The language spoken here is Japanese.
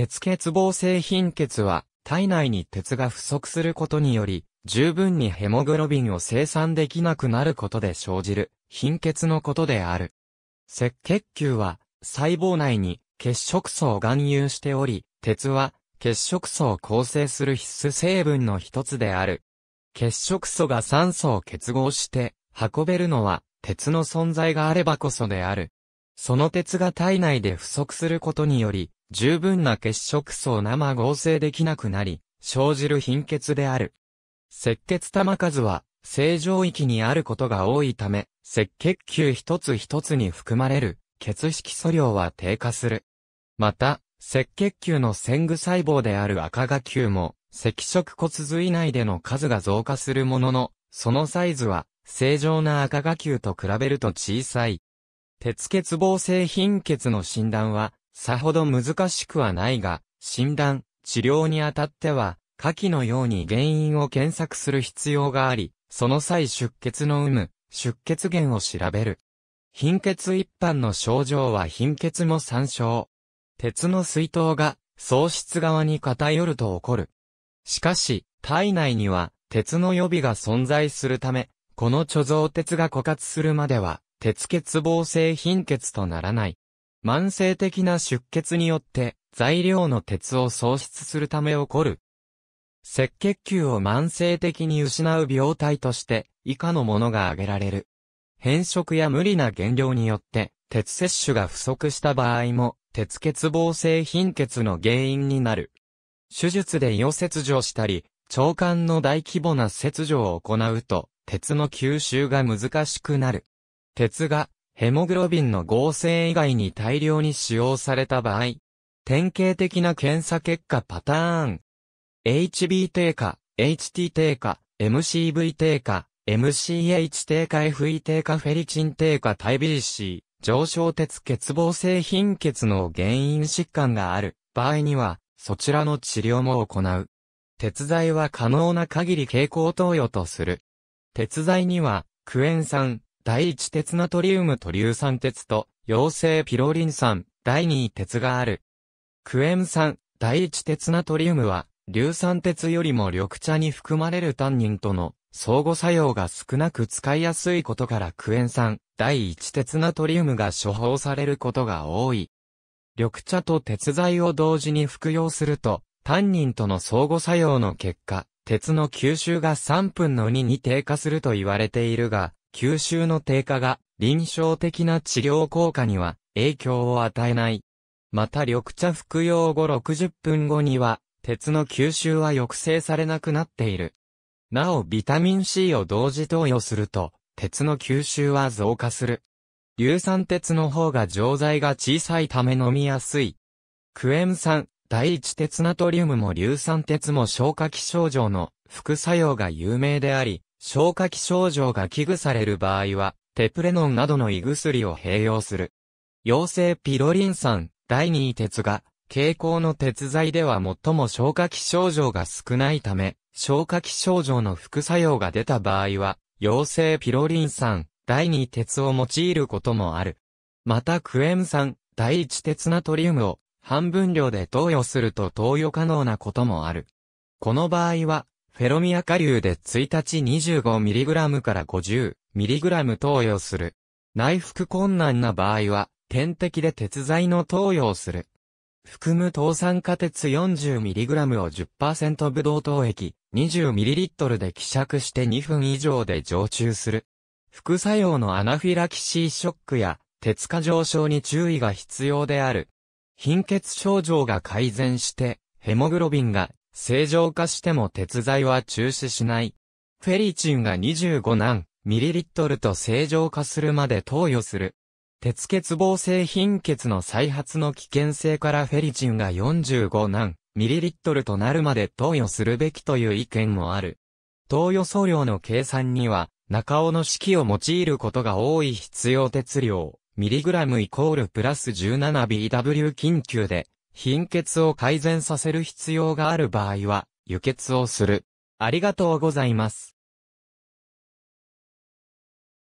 鉄欠乏性貧血は、体内に鉄が不足することにより、十分にヘモグロビンを生産できなくなることで生じる、貧血のことである。赤血球は、細胞内に血色素を含有しており、鉄は血色素を構成する必須成分の一つである。血色素が酸素を結合して運べるのは鉄の存在があればこそである。その鉄が体内で不足することにより、十分な血色素を生合成できなくなり、生じる貧血である。赤血玉数は、正常域にあることが多いため、赤血球一つ一つに含まれる、血色素量は低下する。また、赤血球の先具細胞である赤芽球も、赤色骨髄内での数が増加するものの、そのサイズは、正常な赤芽球と比べると小さい。鉄欠乏性貧血の診断は、さほど難しくはないが、診断、治療にあたっては、下記のように原因を検索する必要があり、その際出血の有無、出血源を調べる。貧血一般の症状は貧血も参照。鉄の水筒が喪失側に偏ると起こる。しかし、体内には鉄の予備が存在するため、この貯蔵鉄が枯渇するまでは、鉄欠乏性貧血とならない。慢性的な出血によって材料の鉄を喪失するため起こる。赤血球を慢性的に失う病態として以下のものが挙げられる。変色や無理な減量によって鉄摂取が不足した場合も鉄欠乏性貧血の原因になる。手術で胃を切除したり、腸管の大規模な切除を行うと鉄の吸収が難しくなる。鉄がヘモグロビンの合成以外に大量に使用された場合、典型的な検査結果パターン。HB 低下、HT 低下、MCV 低下、MCH 低下、FE 低下、フェリチン低下、タイビリシー、上昇鉄欠乏性貧血の原因疾患がある場合には、そちらの治療も行う。鉄剤は可能な限り蛍光投与とする。鉄剤には、クエン酸、第一鉄ナトリウムと硫酸鉄と、陽性ピロリン酸、第二鉄がある。クエン酸、第一鉄ナトリウムは、硫酸鉄よりも緑茶に含まれるタンニンとの相互作用が少なく使いやすいことからクエン酸、第一鉄ナトリウムが処方されることが多い。緑茶と鉄剤を同時に服用すると、タンニンとの相互作用の結果、鉄の吸収が3分の2に低下すると言われているが、吸収の低下が臨床的な治療効果には影響を与えない。また緑茶服用後60分後には、鉄の吸収は抑制されなくなっている。なおビタミン C を同時投与すると、鉄の吸収は増加する。硫酸鉄の方が錠剤が小さいため飲みやすい。クエン酸、第一鉄ナトリウムも硫酸鉄も消化器症状の副作用が有名であり、消化器症状が危惧される場合は、テプレノンなどの胃薬を併用する。陽性ピロリン酸、第2鉄が、蛍光の鉄剤では最も消化器症状が少ないため、消化器症状の副作用が出た場合は、陽性ピロリン酸、第2鉄を用いることもある。またクエン酸、第1鉄ナトリウムを半分量で投与すると投与可能なこともある。この場合は、フェロミア下流で1日 25mg から 50mg 投与する。内服困難な場合は、点滴で鉄剤の投与をする。含む糖酸化鉄 40mg を10%ブドウ糖液 20ml で希釈して2分以上で常駐する。副作用のアナフィラキシーショックや鉄化上昇に注意が必要である。貧血症状が改善して、ヘモグロビンが正常化しても鉄剤は中止しない。フェリチンが25何ミリリットルと正常化するまで投与する。鉄欠乏性貧血の再発の危険性からフェリチンが45何ミリリットルとなるまで投与するべきという意見もある。投与総量の計算には、中尾の式を用いることが多い必要鉄量、ミリグラムイコールプラス 17BW 緊急で、貧血を改善させる必要がある場合は、輸血をする。ありがとうございます。